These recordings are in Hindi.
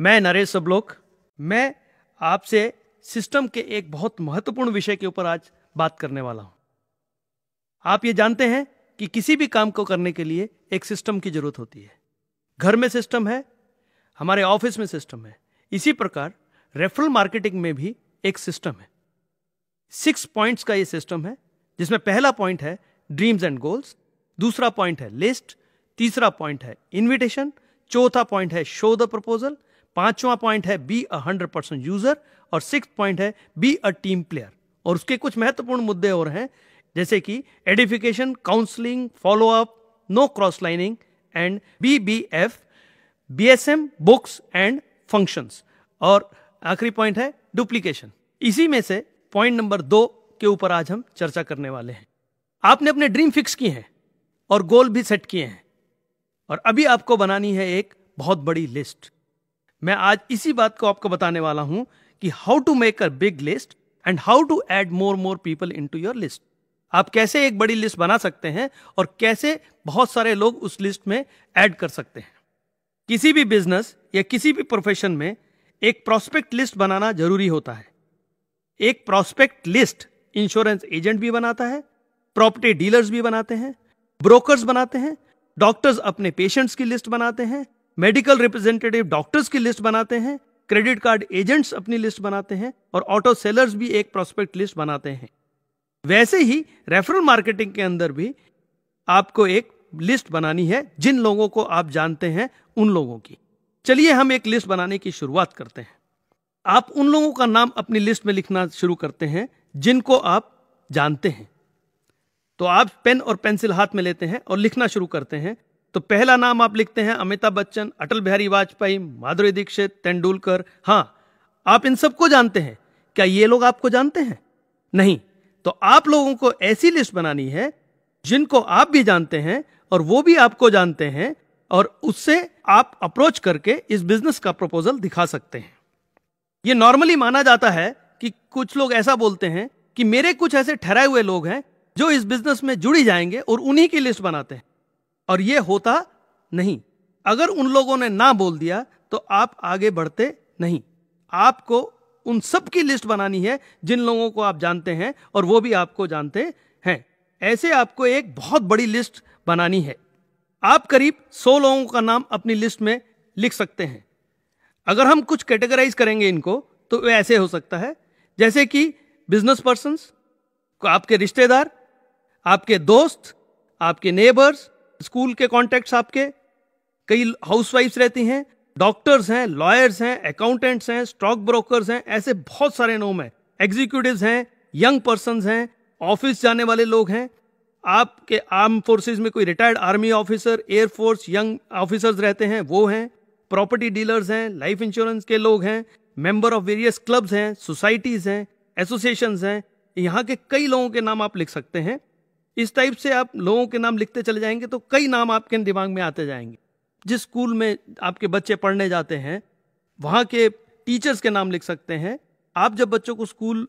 मैं नरेश अबलोक मैं आपसे सिस्टम के एक बहुत महत्वपूर्ण विषय के ऊपर आज बात करने वाला हूं आप ये जानते हैं कि किसी भी काम को करने के लिए एक सिस्टम की जरूरत होती है घर में सिस्टम है हमारे ऑफिस में सिस्टम है इसी प्रकार रेफरल मार्केटिंग में भी एक सिस्टम है सिक्स पॉइंट्स का ये सिस्टम है जिसमें पहला पॉइंट है ड्रीम्स एंड गोल्स दूसरा पॉइंट है लिस्ट तीसरा पॉइंट है इनविटेशन चौथा पॉइंट है शो द प्रपोजल पांचवा पॉइंट है be a hundred percent user और सिक्स पॉइंट है बी अ टीम प्लेयर और उसके कुछ महत्वपूर्ण मुद्दे और हैं जैसे कि edification counselling follow up no cross lining and B B F B S M books and function और आखिरी पॉइंट है डुप्लीकेशन इसी में से पॉइंट नंबर दो के ऊपर आज हम चर्चा करने वाले हैं आपने अपने ड्रीम फिक्स किए हैं और गोल भी सेट किए हैं और अभी आपको बनानी है एक बहुत बड़ी लिस्ट मैं आज इसी बात को आपको बताने वाला हूं कि how to make a big list and how to add more more people into your list आप कैसे एक बड़ी लिस्ट बना सकते हैं और कैसे बहुत सारे लोग उस लिस्ट में ऐड कर सकते हैं किसी भी बिजनेस या किसी भी प्रोफेशन में एक प्रोस्पेक्ट लिस्ट बनाना जरूरी होता है एक प्रोस्पेक्ट लिस्ट इंश्योरेंस एजेंट भी बनाता है प्रॉपर्टी डीलर्स भी बनाते हैं ब्रोकर्स बनाते हैं डॉक्टर्स अपने पेशेंट्स की लिस्ट बनाते हैं मेडिकल रिप्रेजेंटेटिव डॉक्टर्स की लिस्ट बनाते हैं क्रेडिट कार्ड एजेंट्स अपनी लिस्ट बनाते हैं और ऑटो सेलर्स भी एक प्रोस्पेक्ट लिस्ट बनाते हैं वैसे ही रेफरल मार्केटिंग के अंदर भी आपको एक लिस्ट बनानी है जिन लोगों को आप जानते हैं उन लोगों की चलिए हम एक लिस्ट बनाने की शुरुआत करते हैं आप उन लोगों का नाम अपनी लिस्ट में लिखना शुरू करते हैं जिनको आप जानते हैं तो आप पेन और पेंसिल हाथ में लेते हैं और लिखना शुरू करते हैं तो पहला नाम आप लिखते हैं अमिताभ बच्चन अटल बिहारी वाजपेयी माधुरी दीक्षित तेंदुलकर हाँ आप इन सबको जानते हैं क्या ये लोग आपको जानते हैं नहीं तो आप लोगों को ऐसी लिस्ट बनानी है जिनको आप भी जानते हैं और वो भी आपको जानते हैं और उससे आप अप्रोच करके इस बिजनेस का प्रपोजल दिखा सकते हैं ये नॉर्मली माना जाता है कि कुछ लोग ऐसा बोलते हैं कि मेरे कुछ ऐसे ठहराए हुए लोग हैं जो इस बिजनेस में जुड़ी जाएंगे और उन्हीं की लिस्ट बनाते हैं और ये होता नहीं अगर उन लोगों ने ना बोल दिया तो आप आगे बढ़ते नहीं आपको उन सब की लिस्ट बनानी है जिन लोगों को आप जानते हैं और वो भी आपको जानते हैं ऐसे आपको एक बहुत बड़ी लिस्ट बनानी है आप करीब सौ लोगों का नाम अपनी लिस्ट में लिख सकते हैं अगर हम कुछ कैटेगराइज करेंगे इनको तो वे ऐसे हो सकता है जैसे कि बिजनेस पर्सन आपके रिश्तेदार आपके दोस्त आपके नेबर्स स्कूल के कॉन्टैक्ट्स आपके कई हाउसवाइफ्स रहती हैं डॉक्टर्स हैं लॉयर्स हैं अकाउंटेंट्स हैं स्टॉक ब्रोकर्स हैं ऐसे बहुत सारे नोम हैं एग्जीक्यूटिव हैं यंग पर्सन हैं ऑफिस जाने वाले लोग हैं आपके आर्म फोर्सेज में कोई retired army officer air force young officers रहते हैं वो हैं प्रॉपर्टी डीलर्स हैं लाइफ इंश्योरेंस के लोग हैं मेंबर ऑफ वेरियस क्लब्स हैं सोसाइटीज़ हैं एसोसिएशंस हैं यहाँ के कई लोगों के नाम आप लिख सकते हैं इस टाइप से आप लोगों के नाम लिखते चले जाएंगे तो कई नाम आपके दिमाग में आते जाएंगे जिस स्कूल में आपके बच्चे पढ़ने जाते हैं वहाँ के टीचर्स के नाम लिख सकते हैं आप जब बच्चों को स्कूल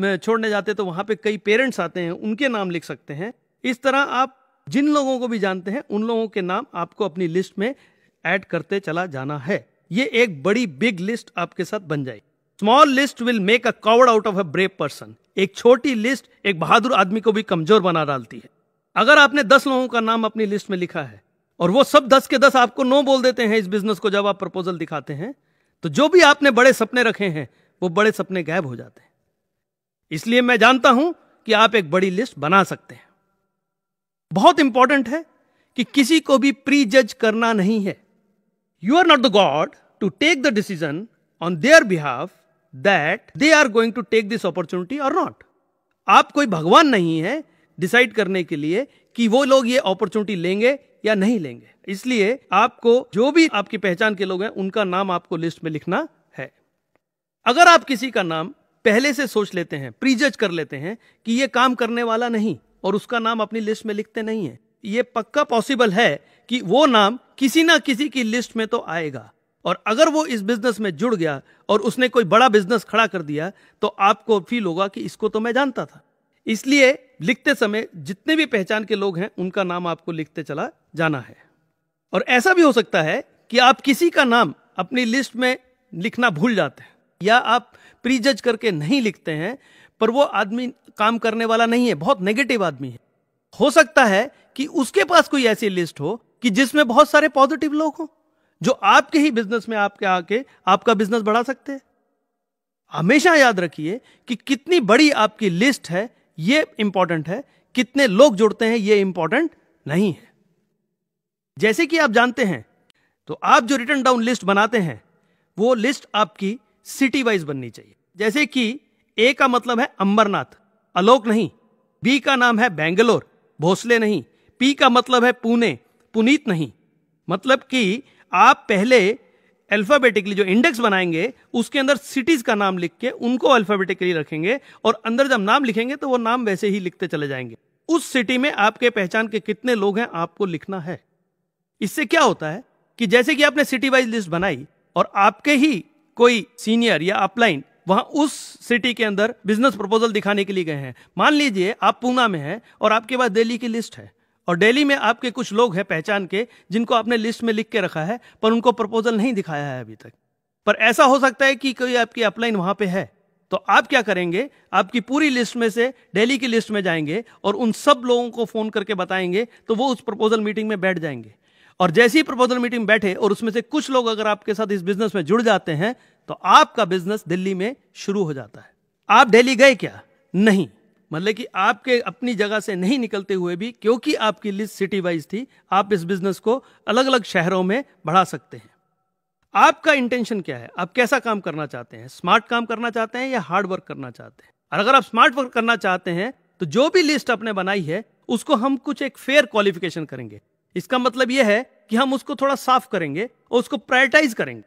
में छोड़ने जाते हैं तो वहाँ पे कई पेरेंट्स आते हैं उनके नाम लिख सकते हैं इस तरह आप जिन लोगों को भी जानते हैं उन लोगों के नाम आपको अपनी लिस्ट में ऐड करते चला जाना है ये एक बड़ी बिग लिस्ट आपके साथ बन जाएगी small list will make a coward out of a brave person एक छोटी लिस्ट एक बहादुर आदमी को भी कमजोर बना डालती है अगर आपने दस लोगों का नाम अपनी लिस्ट में लिखा है और वो सब दस के दस आपको नो बोल देते हैं इस बिजनेस को जब आप प्रपोजल दिखाते हैं तो जो भी आपने बड़े सपने रखे हैं वो बड़े सपने गायब हो जाते हैं इसलिए मैं जानता हूं कि आप एक बड़ी लिस्ट बना सकते हैं बहुत इंपॉर्टेंट है कि किसी को भी प्री जज करना नहीं है you are not the god to take the decision on their behalf that they are going to take this opportunity और नॉट आप कोई भगवान नहीं है डिसाइड करने के लिए कि वो लोग ये अपॉर्चुनिटी लेंगे या नहीं लेंगे इसलिए आपको जो भी आपकी पहचान के लोग हैं उनका नाम आपको लिस्ट में लिखना है अगर आप किसी का नाम पहले से सोच लेते हैं प्रीजज कर लेते हैं कि ये काम करने वाला नहीं और उसका नाम अपनी लिस्ट में लिखते नहीं है ये पक्का पॉसिबल है कि वो नाम किसी ना किसी की लिस्ट में तो आएगा और अगर वो इस बिजनेस में जुड़ गया और उसने कोई बड़ा बिजनेस खड़ा कर दिया तो आपको फील होगा कि इसको तो मैं जानता था इसलिए लिखते समय जितने भी पहचान के लोग हैं उनका नाम आपको लिखते चला जाना है और ऐसा भी हो सकता है कि आप किसी का नाम अपनी लिस्ट में लिखना भूल जाते हैं या आप प्रीजज करके नहीं लिखते हैं पर वो आदमी काम करने वाला नहीं है बहुत नेगेटिव आदमी है हो सकता है कि उसके पास कोई ऐसी लिस्ट हो कि जिसमें बहुत सारे पॉजिटिव लोग हों जो आपके ही बिजनेस में आपके आके आपका बिजनेस बढ़ा सकते हैं हमेशा याद रखिए कि कितनी बड़ी आपकी लिस्ट है ये इंपॉर्टेंट है कितने लोग जुड़ते हैं ये इंपॉर्टेंट नहीं है जैसे कि आप जानते हैं तो आप जो रिटर्न डाउन लिस्ट बनाते हैं वो लिस्ट आपकी सिटी वाइज बननी चाहिए जैसे कि ए का मतलब है अंबरनाथ अलोक नहीं बी का नाम है बेंगलोर भोसले नहीं पी का मतलब है पुणे पुनीत नहीं मतलब कि आप पहले अल्फाबेटिकली जो इंडेक्स बनाएंगे उसके अंदर सिटीज का नाम लिख के उनको अल्फाबेटिकली रखेंगे और अंदर जब नाम लिखेंगे तो वो नाम वैसे ही लिखते चले जाएंगे उस सिटी में आपके पहचान के कितने लोग हैं आपको लिखना है इससे क्या होता है कि जैसे कि आपने सिटी वाइज लिस्ट बनाई और आपके ही कोई सीनियर या अपलाइन वहां उस सिटी के अंदर बिजनेस प्रपोजल दिखाने के लिए गए हैं मान लीजिए आप पूना में हैं और आपके पास दिल्ली की लिस्ट है और डेली में आपके कुछ लोग हैं पहचान के जिनको आपने लिस्ट में लिख के रखा है पर उनको प्रपोजल नहीं दिखाया है अभी तक पर ऐसा हो सकता है कि कोई आपकी अपलाइन वहां पे है तो आप क्या करेंगे आपकी पूरी लिस्ट में से डेली की लिस्ट में जाएंगे और उन सब लोगों को फोन करके बताएंगे तो वो उस प्रपोजल मीटिंग में बैठ जाएंगे और जैसे ही प्रपोजल मीटिंग बैठे और उसमें से कुछ लोग अगर आपके साथ इस बिजनेस में जुड़ जाते हैं तो आपका बिजनेस दिल्ली में शुरू हो जाता है आप दिल्ली गए क्या नहीं मतलब कि आपके अपनी जगह से नहीं निकलते हुए भी क्योंकि आपकी लिस्ट सिटी वाइज थी आप इस बिजनेस को अलग अलग शहरों में बढ़ा सकते हैं आपका इंटेंशन क्या है आप कैसा काम करना चाहते हैं स्मार्ट काम करना चाहते हैं या हार्ड वर्क करना चाहते हैं और अगर आप स्मार्ट वर्क करना चाहते हैं तो जो भी लिस्ट आपने बनाई है उसको हम कुछ एक फेयर क्वालिफिकेशन करेंगे इसका मतलब यह है कि हम उसको थोड़ा साफ करेंगे और उसको प्रायोरिटाइज करेंगे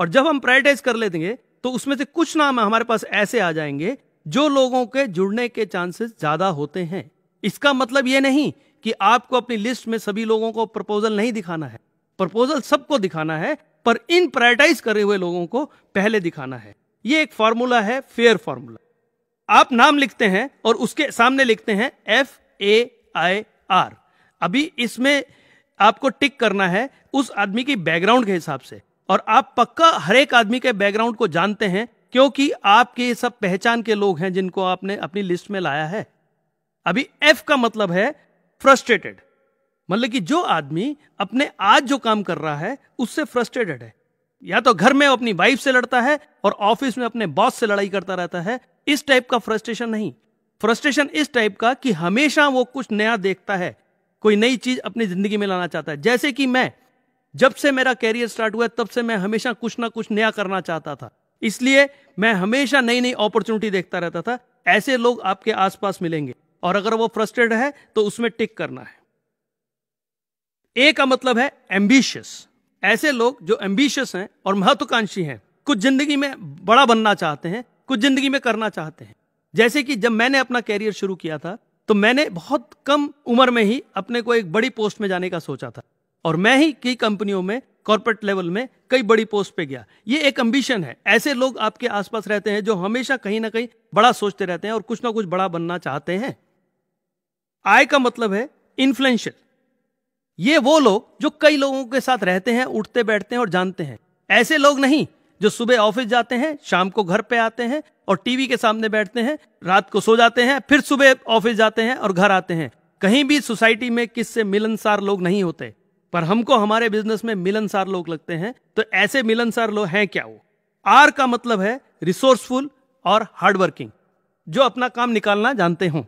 और जब हम प्रायोरिटाइज कर लेंगे तो उसमें से कुछ नाम हमारे पास ऐसे आ जाएंगे जो लोगों के जुड़ने के चांसेस ज्यादा होते हैं इसका मतलब यह नहीं कि आपको अपनी लिस्ट में सभी लोगों को प्रपोजल नहीं दिखाना है प्रपोजल सबको दिखाना है पर इन प्रायोरिटाइज करे हुए लोगों को पहले दिखाना है ये एक फॉर्मूला है फेयर फॉर्मूला आप नाम लिखते हैं और उसके सामने लिखते हैं एफ ए आई आर अभी इसमें आपको टिक करना है उस आदमी की बैकग्राउंड के हिसाब से और आप पक्का हर एक आदमी के बैकग्राउंड को जानते हैं क्योंकि आपके सब पहचान के लोग हैं जिनको आपने अपनी लिस्ट में लाया है अभी एफ का मतलब है फ्रस्ट्रेटेड मतलब कि जो आदमी अपने आज जो काम कर रहा है उससे फ्रस्ट्रेटेड है या तो घर में अपनी वाइफ से लड़ता है और ऑफिस में अपने बॉस से लड़ाई करता रहता है इस टाइप का फ्रस्ट्रेशन नहीं फ्रस्ट्रेशन इस टाइप का कि हमेशा वो कुछ नया देखता है कोई नई चीज अपनी जिंदगी में लाना चाहता है जैसे कि मैं जब से मेरा कैरियर स्टार्ट हुआ तब से मैं हमेशा कुछ ना कुछ नया करना चाहता था इसलिए मैं हमेशा नई नई अपॉर्चुनिटी देखता रहता था ऐसे लोग आपके आसपास मिलेंगे और अगर वो फ्रस्ट्रेड है तो उसमें टिक करना है ए का मतलब है एम्बिशियस ऐसे लोग जो एम्बिशियस हैं और महत्वाकांक्षी हैं कुछ जिंदगी में बड़ा बनना चाहते हैं कुछ जिंदगी में करना चाहते हैं जैसे कि जब मैंने अपना कैरियर शुरू किया था तो मैंने बहुत कम उम्र में ही अपने को एक बड़ी पोस्ट में जाने का सोचा था और मैं ही कई कंपनियों में कॉर्पोरेट लेवल में कई बड़ी पोस्ट पे गया ये एक अंबिशन है ऐसे लोग आपके आसपास रहते हैं जो हमेशा कहीं ना कहीं बड़ा सोचते रहते हैं और कुछ ना कुछ बड़ा बनना चाहते हैं आय का मतलब है इन्फ्लुएंशियल ये वो लोग जो कई लोगों के साथ रहते हैं उठते बैठते हैं और जानते हैं ऐसे लोग नहीं जो सुबह ऑफिस जाते हैं शाम को घर पे आते हैं और टीवी के सामने बैठते हैं रात को सो जाते हैं फिर सुबह ऑफिस जाते हैं और घर आते हैं कहीं भी सोसाइटी में किससे मिलनसार लोग नहीं होते पर हमको हमारे बिजनेस में मिलनसार लोग लगते हैं तो ऐसे मिलनसार लोग हैं क्या वो आर का मतलब है रिसोर्सफुल और हार्डवर्किंग जो अपना काम निकालना जानते हों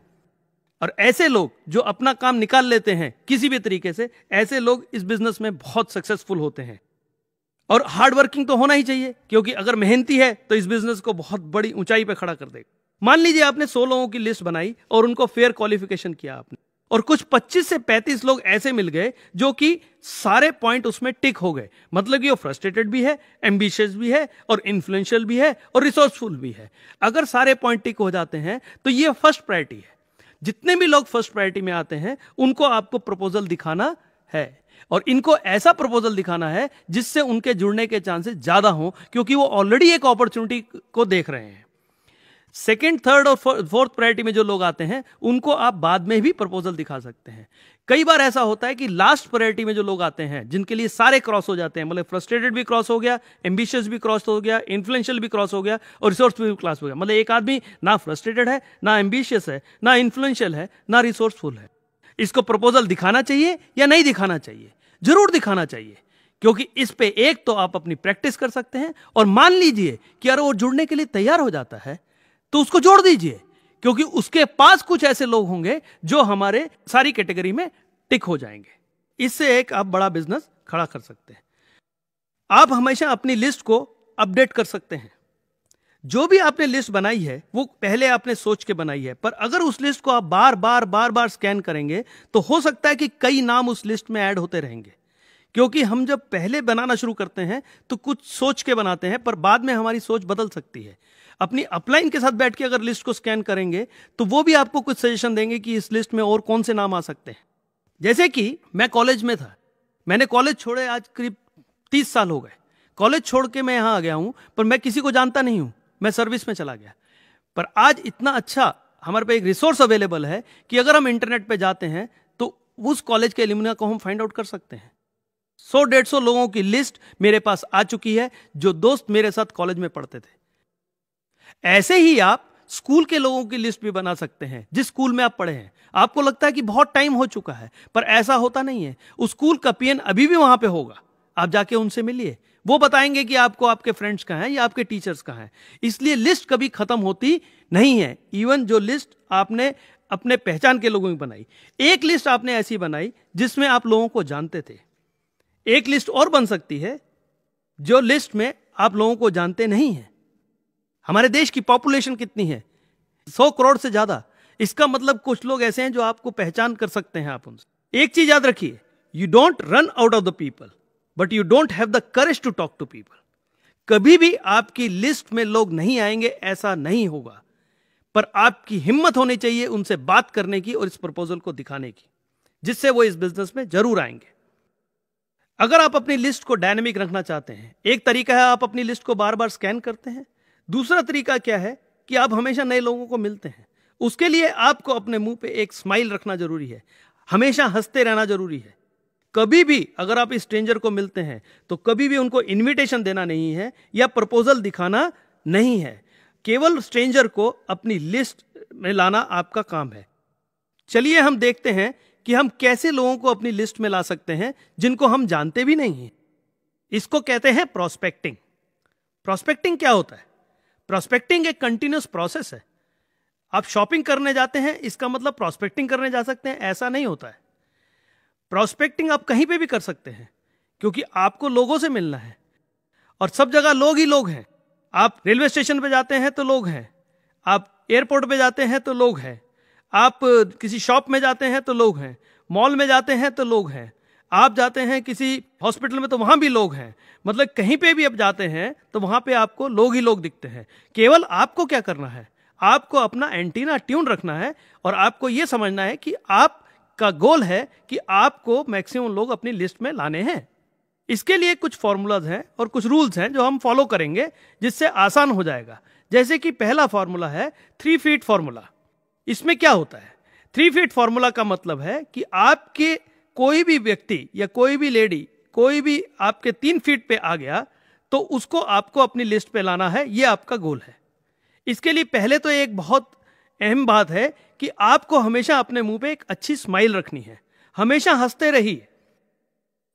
और ऐसे लोग जो अपना काम निकाल लेते हैं किसी भी तरीके से ऐसे लोग इस बिजनेस में बहुत सक्सेसफुल होते हैं और हार्डवर्किंग तो होना ही चाहिए क्योंकि अगर मेहनती है तो इस बिजनेस को बहुत बड़ी ऊंचाई पर खड़ा कर देगा मान लीजिए आपने सौ लोगों की लिस्ट बनाई और उनको फेयर क्वालिफिकेशन किया आपने और कुछ 25 से 35 लोग ऐसे मिल गए जो कि सारे पॉइंट उसमें टिक हो गए मतलब कि वो फ्रस्ट्रेटेड भी है एम्बिशियस भी है और इन्फ्लुएंशियल भी है और रिसोर्सफुल भी है अगर सारे पॉइंट टिक हो जाते हैं तो ये फर्स्ट प्रायोरिटी है जितने भी लोग फर्स्ट प्रायोरिटी में आते हैं उनको आपको प्रपोजल दिखाना है और इनको ऐसा प्रपोजल दिखाना है जिससे उनके जुड़ने के चांसेस ज्यादा हों क्योंकि वो ऑलरेडी एक अपॉर्चुनिटी को देख रहे हैं सेकेंड थर्ड और फोर्थ प्रायोरिटी में जो लोग आते हैं उनको आप बाद में भी प्रपोजल दिखा सकते हैं कई बार ऐसा होता है कि लास्ट प्रायोरिटी में जो लोग आते हैं जिनके लिए सारे क्रॉस हो जाते हैं मतलब फ्रस्ट्रेटेड भी क्रॉस हो गया एम्बिशियस भी क्रॉस हो गया इन्फ्लुएंशियल भी क्रॉस हो गया और रिसोर्सफुल भी क्रॉस हो गया मतलब एक आदमी ना फ्रस्ट्रेटेड है ना एम्बिशियस है ना इन्फ्लुएंशियल है ना रिसोर्सफुल है इसको प्रपोजल दिखाना चाहिए या नहीं दिखाना चाहिए जरूर दिखाना चाहिए क्योंकि इस पे एक तो आप अपनी प्रैक्टिस कर सकते हैं और मान लीजिए कि अगर वो जुड़ने के लिए तैयार हो जाता है तो उसको जोड़ दीजिए क्योंकि उसके पास कुछ ऐसे लोग होंगे जो हमारे सारी कैटेगरी में टिक हो जाएंगे इससे एक आप बड़ा बिजनेस खड़ा कर सकते हैं आप हमेशा अपनी लिस्ट को अपडेट कर सकते हैं जो भी आपने लिस्ट बनाई है वो पहले आपने सोच के बनाई है पर अगर उस लिस्ट को आप बार बार बार बार स्कैन करेंगे तो हो सकता है कि कई नाम उस लिस्ट में ऐड होते रहेंगे क्योंकि हम जब पहले बनाना शुरू करते हैं तो कुछ सोच के बनाते हैं पर बाद में हमारी सोच बदल सकती है अपनी अपलाइन के साथ बैठ के अगर लिस्ट को स्कैन करेंगे तो वो भी आपको कुछ सजेशन देंगे कि इस लिस्ट में और कौन से नाम आ सकते हैं जैसे कि मैं कॉलेज में था मैंने कॉलेज छोड़े आज करीब तीस साल हो गए कॉलेज छोड़ के मैं यहाँ आ गया हूँ पर मैं किसी को जानता नहीं हूँ मैं सर्विस में चला गया पर आज इतना अच्छा हमारे पे एक रिसोर्स अवेलेबल है कि अगर हम इंटरनेट पे जाते हैं तो उस कॉलेज के एलिमिना को हम फाइंड आउट कर सकते हैं सौ डेढ़ सौ लोगों की लिस्ट मेरे पास आ चुकी है जो दोस्त मेरे साथ कॉलेज में पढ़ते थे ऐसे ही आप स्कूल के लोगों की लिस्ट भी बना सकते हैं जिस स्कूल में आप पढ़े हैं आपको लगता है कि बहुत टाइम हो चुका है पर ऐसा होता नहीं है उस स्कूल का पीएन अभी भी वहां पे होगा आप जाके उनसे मिलिए वो बताएंगे कि आपको आपके फ्रेंड्स कहाँ हैं या आपके टीचर्स कहाँ हैं इसलिए लिस्ट कभी खत्म होती नहीं है इवन जो लिस्ट आपने अपने पहचान के लोगों की बनाई एक लिस्ट आपने ऐसी बनाई जिसमें आप लोगों को जानते थे एक लिस्ट और बन सकती है जो लिस्ट में आप लोगों को जानते नहीं हैं हमारे देश की पॉपुलेशन कितनी है सौ करोड़ से ज़्यादा इसका मतलब कुछ लोग ऐसे हैं जो आपको पहचान कर सकते हैं आप उनसे एक चीज़ याद रखिए you don't run out of the people but you don't have the courage to talk to people कभी भी आपकी लिस्ट में लोग नहीं आएंगे ऐसा नहीं होगा पर आपकी हिम्मत होनी चाहिए उनसे बात करने की और इस प्रपोजल को दिखाने की जिससे वो इस बिजनेस में जरूर आएंगे अगर आप अपनी लिस्ट को डायनेमिक रखना चाहते हैं एक तरीका है आप अपनी लिस्ट को बार बार स्कैन करते हैं दूसरा तरीका क्या है कि आप हमेशा नए लोगों को मिलते हैं उसके लिए आपको अपने मुंह पे एक स्माइल रखना जरूरी है हमेशा हंसते रहना जरूरी है कभी भी अगर आप इस स्ट्रेंजर को मिलते हैं तो कभी भी उनको इनविटेशन देना नहीं है या प्रपोजल दिखाना नहीं है केवल स्ट्रेंजर को अपनी लिस्ट में लाना आपका काम है चलिए हम देखते हैं कि हम कैसे लोगों को अपनी लिस्ट में ला सकते हैं जिनको हम जानते भी नहीं हैं इसको कहते हैं प्रोस्पेक्टिंग प्रोस्पेक्टिंग क्या होता है प्रोस्पेक्टिंग एक कंटिन्यूस प्रोसेस है आप शॉपिंग करने जाते हैं इसका मतलब प्रोस्पेक्टिंग करने जा सकते हैं ऐसा नहीं होता है प्रोस्पेक्टिंग आप कहीं पे भी कर सकते हैं क्योंकि आपको लोगों से मिलना है और सब जगह लोग ही लोग हैं आप रेलवे स्टेशन पे जाते हैं तो लोग हैं आप एयरपोर्ट पे जाते हैं तो लोग हैं आप किसी शॉप में जाते हैं तो लोग हैं मॉल में जाते हैं तो लोग हैं आप जाते हैं किसी हॉस्पिटल में तो वहां भी लोग हैं मतलब कहीं पे भी आप जाते हैं तो वहां पे आपको लोग ही लोग दिखते हैं केवल आपको क्या करना है आपको अपना एंटीना ट्यून रखना है और आपको ये समझना है कि आप का गोल है कि आपको मैक्सिमम लोग अपनी लिस्ट में लाने हैं इसके लिए कुछ फार्मूलाज हैं और कुछ रूल्स हैं जो हम फॉलो करेंगे जिससे आसान हो जाएगा जैसे कि पहला फार्मूला है थ्री फीट फार्मूला इसमें क्या होता है थ्री फीट फार्मूला का मतलब है कि आपके कोई भी व्यक्ति या कोई भी लेडी कोई भी आपके तीन फीट पे आ गया तो उसको आपको अपनी लिस्ट पे लाना है ये आपका गोल है इसके लिए पहले तो एक बहुत अहम बात है कि आपको हमेशा अपने मुंह पे एक अच्छी स्माइल रखनी है हमेशा हंसते रहिए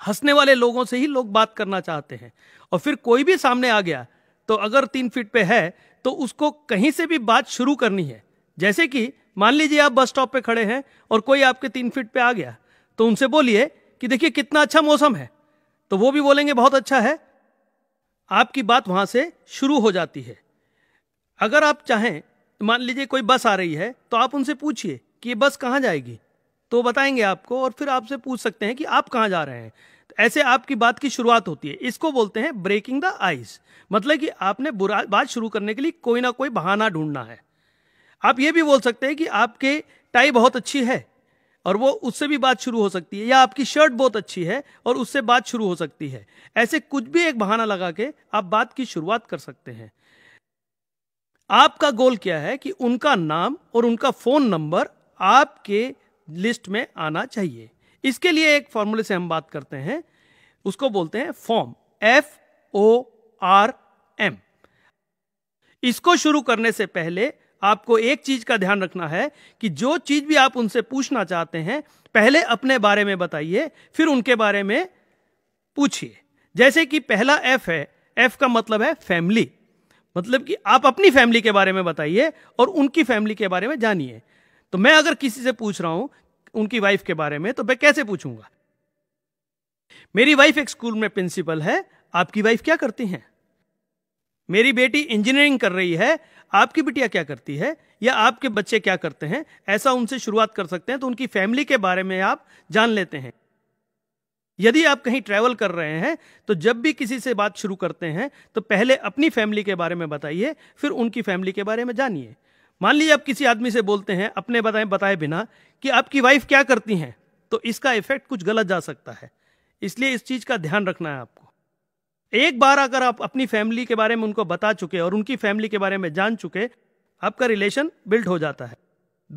हंसने वाले लोगों से ही लोग बात करना चाहते हैं और फिर कोई भी सामने आ गया तो अगर तीन फीट पे है तो उसको कहीं से भी बात शुरू करनी है जैसे कि मान लीजिए आप बस स्टॉप पे खड़े हैं और कोई आपके तीन फीट पे आ गया तो उनसे बोलिए कि देखिए कितना अच्छा मौसम है तो वो भी बोलेंगे बहुत अच्छा है आपकी बात वहां से शुरू हो जाती है अगर आप चाहें मान लीजिए कोई बस आ रही है तो आप उनसे पूछिए कि ये बस कहाँ जाएगी तो बताएंगे आपको और फिर आपसे पूछ सकते हैं कि आप कहाँ जा रहे हैं तो ऐसे आपकी बात की शुरुआत होती है इसको बोलते हैं ब्रेकिंग द आइस मतलब कि आपने बुरा बात शुरू करने के लिए कोई ना कोई बहाना ढूंढना है आप ये भी बोल सकते हैं कि आपके टाई बहुत अच्छी है और वो उससे भी बात शुरू हो सकती है या आपकी शर्ट बहुत अच्छी है और उससे बात शुरू हो सकती है ऐसे कुछ भी एक बहाना लगा के आप बात की शुरुआत कर सकते हैं आपका गोल क्या है कि उनका नाम और उनका फोन नंबर आपके लिस्ट में आना चाहिए इसके लिए एक फॉर्मूले से हम बात करते हैं उसको बोलते हैं form F O R M इसको शुरू करने से पहले आपको एक चीज का ध्यान रखना है कि जो चीज भी आप उनसे पूछना चाहते हैं पहले अपने बारे में बताइए फिर उनके बारे में पूछिए जैसे कि पहला एफ है एफ का मतलब है फैमिली मतलब कि आप अपनी फैमिली के बारे में बताइए और उनकी फैमिली के बारे में जानिए तो मैं अगर किसी से पूछ रहा हूं उनकी वाइफ के बारे में तो मैं कैसे पूछूंगा मेरी वाइफ एक स्कूल में प्रिंसिपल है आपकी वाइफ क्या करती हैं मेरी बेटी इंजीनियरिंग कर रही है आपकी बिटिया क्या करती है या आपके बच्चे क्या करते हैं ऐसा उनसे शुरुआत कर सकते हैं तो उनकी फैमिली के बारे में आप जान लेते हैं यदि आप कहीं ट्रैवल कर रहे हैं तो जब भी किसी से बात शुरू करते हैं तो पहले अपनी फैमिली के बारे में बताइए फिर उनकी फैमिली के बारे में जानिए मान लीजिए आप किसी आदमी से बोलते हैं अपने बताए बताए बिना कि आपकी वाइफ क्या करती हैं तो इसका इफेक्ट कुछ गलत जा सकता है इसलिए इस चीज़ का ध्यान रखना है आपको एक बार अगर आप अपनी फैमिली के बारे में उनको बता चुके और उनकी फैमिली के बारे में जान चुके आपका रिलेशन बिल्ड हो जाता है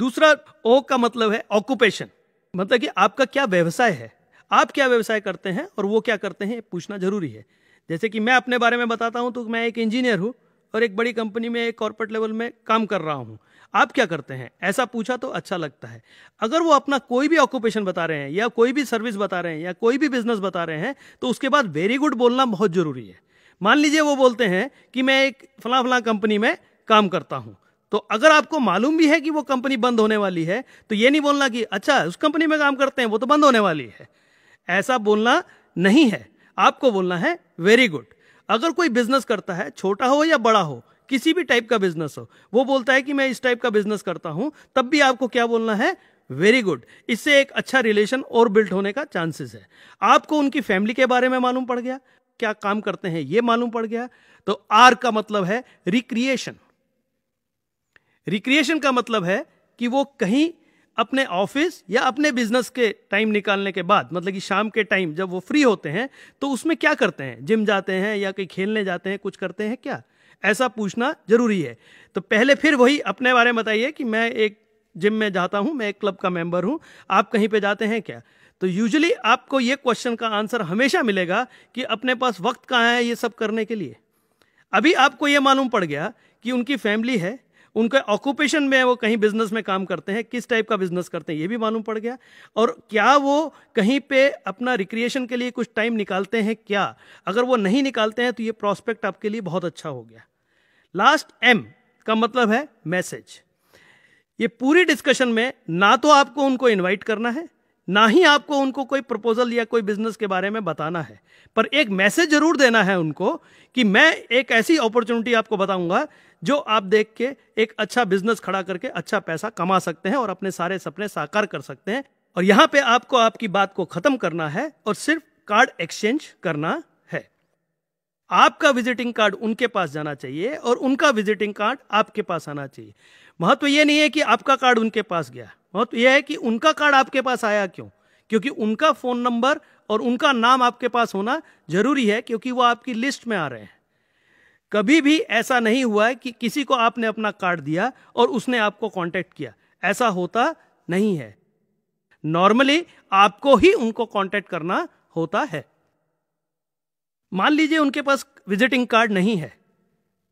दूसरा ओ का मतलब है ऑक्यूपेशन मतलब कि आपका क्या व्यवसाय है आप क्या व्यवसाय करते हैं और वो क्या करते हैं पूछना जरूरी है जैसे कि मैं अपने बारे में बताता हूँ तो मैं एक इंजीनियर हूं और एक बड़ी कंपनी में एक कॉर्पोरेट लेवल में काम कर रहा हूं आप क्या करते हैं ऐसा पूछा तो अच्छा लगता है अगर वो अपना कोई भी ऑक्यूपेशन बता रहे हैं या कोई भी सर्विस बता रहे हैं या कोई भी बिजनेस बता रहे हैं तो उसके बाद वेरी गुड बोलना बहुत ज़रूरी है मान लीजिए वो बोलते हैं कि मैं एक फला फला कंपनी में काम करता हूं तो अगर आपको मालूम भी है कि वो कंपनी बंद होने वाली है तो ये नहीं बोलना कि अच्छा उस कंपनी में काम करते हैं वो तो बंद होने वाली है ऐसा बोलना नहीं है आपको बोलना है वेरी गुड अगर कोई बिजनेस करता है छोटा हो या बड़ा हो किसी भी टाइप का बिजनेस हो वो बोलता है कि मैं इस टाइप का बिजनेस करता हूं तब भी आपको क्या बोलना है वेरी गुड इससे एक अच्छा रिलेशन और बिल्ट होने का चांसेस है आपको उनकी फैमिली के बारे में मालूम पड़ गया क्या काम करते हैं ये मालूम पड़ गया तो आर का मतलब है रिक्रिएशन रिक्रिएशन का मतलब है कि वो कहीं अपने ऑफिस या अपने बिजनेस के टाइम निकालने के बाद मतलब कि शाम के टाइम जब वो फ्री होते हैं तो उसमें क्या करते हैं जिम जाते हैं या कहीं खेलने जाते हैं कुछ करते हैं क्या ऐसा पूछना जरूरी है तो पहले फिर वही अपने बारे में बताइए कि मैं एक जिम में जाता हूँ मैं एक क्लब का मेंबर हूँ आप कहीं पे जाते हैं क्या तो यूजुअली आपको ये क्वेश्चन का आंसर हमेशा मिलेगा कि अपने पास वक्त कहाँ है ये सब करने के लिए अभी आपको ये मालूम पड़ गया कि उनकी फैमिली है उनके ऑक्यूपेशन में वो कहीं बिजनेस में काम करते हैं किस टाइप का बिजनेस करते हैं ये भी मालूम पड़ गया और क्या वो कहीं पे अपना रिक्रिएशन के लिए कुछ टाइम निकालते हैं क्या अगर वो नहीं निकालते हैं तो ये प्रॉस्पेक्ट आपके लिए बहुत अच्छा हो गया लास्ट एम का मतलब है मैसेज ये पूरी डिस्कशन में ना तो आपको उनको इनवाइट करना है ना ही आपको उनको कोई प्रपोजल या कोई बिजनेस के बारे में बताना है पर एक मैसेज जरूर देना है उनको कि मैं एक ऐसी अपॉर्चुनिटी आपको बताऊंगा जो आप देख के एक अच्छा बिजनेस खड़ा करके अच्छा पैसा कमा सकते हैं और अपने सारे सपने साकार कर सकते हैं और यहाँ पे आपको आपकी बात को खत्म करना है और सिर्फ कार्ड एक्सचेंज करना आपका विजिटिंग कार्ड उनके पास जाना चाहिए और उनका विजिटिंग कार्ड आपके पास आना चाहिए महत्व तो नहीं है कि आपका कार्ड उनके पास गया महत्व तो यह है कि उनका कार्ड आपके पास आया क्यों क्योंकि उनका फ़ोन नंबर और उनका नाम आपके पास होना जरूरी है क्योंकि वो आपकी लिस्ट में आ रहे हैं कभी भी ऐसा नहीं हुआ है कि किसी को आपने अपना कार्ड दिया और उसने आपको कांटेक्ट किया ऐसा होता नहीं है नॉर्मली आपको ही उनको कांटेक्ट करना होता है मान लीजिए उनके पास विजिटिंग कार्ड नहीं है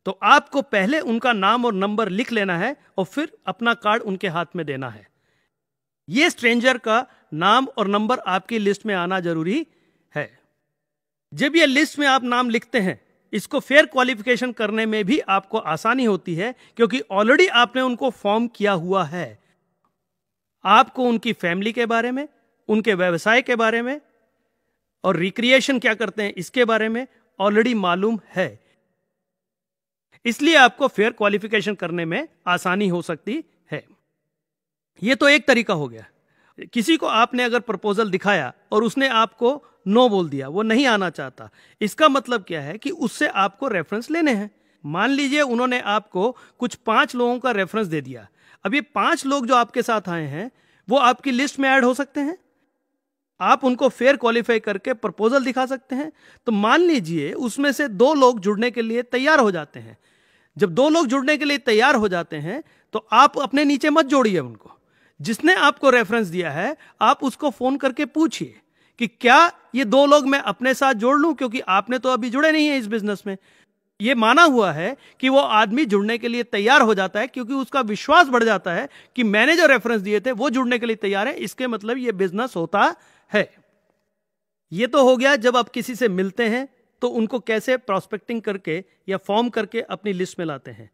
तो आपको पहले उनका नाम और नंबर लिख लेना है और फिर अपना कार्ड उनके हाथ में देना है यह स्ट्रेंजर का नाम और नंबर आपकी लिस्ट में आना जरूरी है जब यह लिस्ट में आप नाम लिखते हैं इसको फेयर क्वालिफिकेशन करने में भी आपको आसानी होती है क्योंकि ऑलरेडी आपने उनको फॉर्म किया हुआ है आपको उनकी फैमिली के बारे में उनके व्यवसाय के बारे में और रिक्रिएशन क्या करते हैं इसके बारे में ऑलरेडी मालूम है इसलिए आपको फेयर क्वालिफिकेशन करने में आसानी हो सकती है यह तो एक तरीका हो गया किसी को आपने अगर प्रपोजल दिखाया और उसने आपको नो बोल दिया वो नहीं आना चाहता इसका मतलब क्या है कि उससे आपको रेफरेंस लेने हैं मान लीजिए उन्होंने आपको कुछ पांच लोगों का रेफरेंस दे दिया अब ये पांच लोग जो आपके साथ आए हैं वो आपकी लिस्ट में ऐड हो सकते हैं आप उनको फेयर क्वालिफाई करके प्रपोजल दिखा सकते हैं तो मान लीजिए उसमें से दो लोग जुड़ने के लिए तैयार हो जाते हैं जब दो लोग जुड़ने के लिए तैयार हो जाते हैं तो आप अपने नीचे मत जोड़िए उनको जिसने आपको रेफरेंस दिया है आप उसको फोन करके पूछिए कि क्या ये दो लोग मैं अपने साथ जोड़ लूं क्योंकि आपने तो अभी जुड़े नहीं है इस बिजनेस में ये माना हुआ है कि वो आदमी जुड़ने के लिए तैयार हो जाता है क्योंकि उसका विश्वास बढ़ जाता है कि मैंने जो रेफरेंस दिए थे वो जुड़ने के लिए तैयार है इसके मतलब ये बिजनेस होता है ये तो हो गया जब आप किसी से मिलते हैं तो उनको कैसे प्रॉस्पेक्टिंग करके या फॉर्म करके अपनी लिस्ट में लाते हैं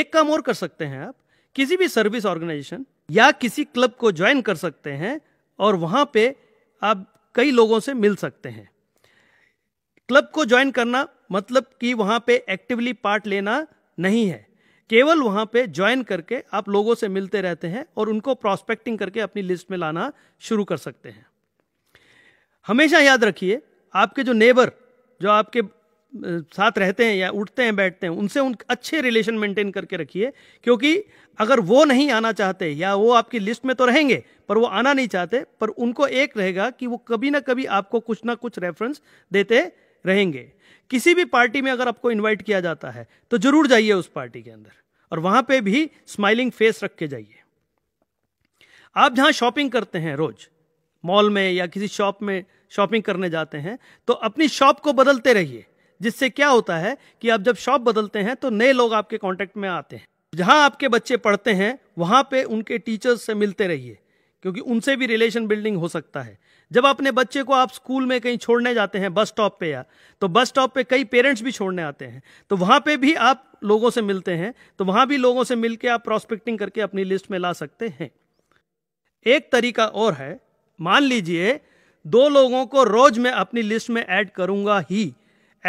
एक काम और कर सकते हैं आप किसी भी सर्विस ऑर्गेनाइजेशन या किसी क्लब को ज्वाइन कर सकते हैं और वहां पे आप कई लोगों से मिल सकते हैं क्लब को ज्वाइन करना मतलब कि वहां पे एक्टिवली पार्ट लेना नहीं है केवल वहां पे ज्वाइन करके आप लोगों से मिलते रहते हैं और उनको प्रोस्पेक्टिंग करके अपनी लिस्ट में लाना शुरू कर सकते हैं हमेशा याद रखिए आपके जो नेबर जो आपके साथ रहते हैं या उठते हैं बैठते हैं उनसे उन अच्छे रिलेशन मेंटेन करके रखिए क्योंकि अगर वो नहीं आना चाहते या वो आपकी लिस्ट में तो रहेंगे पर वो आना नहीं चाहते पर उनको एक रहेगा कि वो कभी ना कभी आपको कुछ ना कुछ रेफरेंस देते रहेंगे किसी भी पार्टी में अगर आपको इन्वाइट किया जाता है तो जरूर जाइए उस पार्टी के अंदर और वहां पे भी स्माइलिंग फेस रख के जाइए आप जहां शॉपिंग करते हैं रोज मॉल में या किसी शॉप में शॉपिंग करने जाते हैं तो अपनी शॉप को बदलते रहिए जिससे क्या होता है कि आप जब शॉप बदलते हैं तो नए लोग आपके कॉन्टेक्ट में आते हैं जहां आपके बच्चे पढ़ते हैं वहां पे उनके टीचर्स से मिलते रहिए क्योंकि उनसे भी रिलेशन बिल्डिंग हो सकता है जब अपने बच्चे को आप स्कूल में कहीं छोड़ने जाते हैं बस स्टॉप पे या तो बस स्टॉप पे कई पेरेंट्स भी छोड़ने आते हैं तो वहां पे भी आप लोगों से मिलते हैं तो वहां भी लोगों से मिलकर आप प्रोस्पेक्टिंग करके अपनी लिस्ट में ला सकते हैं एक तरीका और है मान लीजिए दो लोगों को रोज में अपनी लिस्ट में ऐड करूंगा ही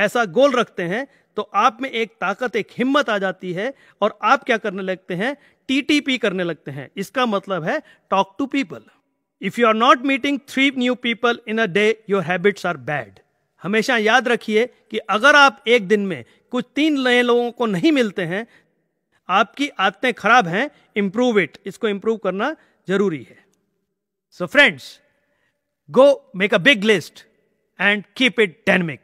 ऐसा गोल रखते हैं तो आप में एक ताकत एक हिम्मत आ जाती है और आप क्या करने लगते हैं टीटीपी करने लगते हैं इसका मतलब है talk to people if you are not meeting three new people in a day your habits are bad हमेशा याद रखिए कि अगर आप एक दिन में कुछ तीन नए लोगों को नहीं मिलते हैं आपकी आदतें खराब हैं इंप्रूव इट इसको इंप्रूव करना जरूरी है so friends go make a big list and keep it dynamic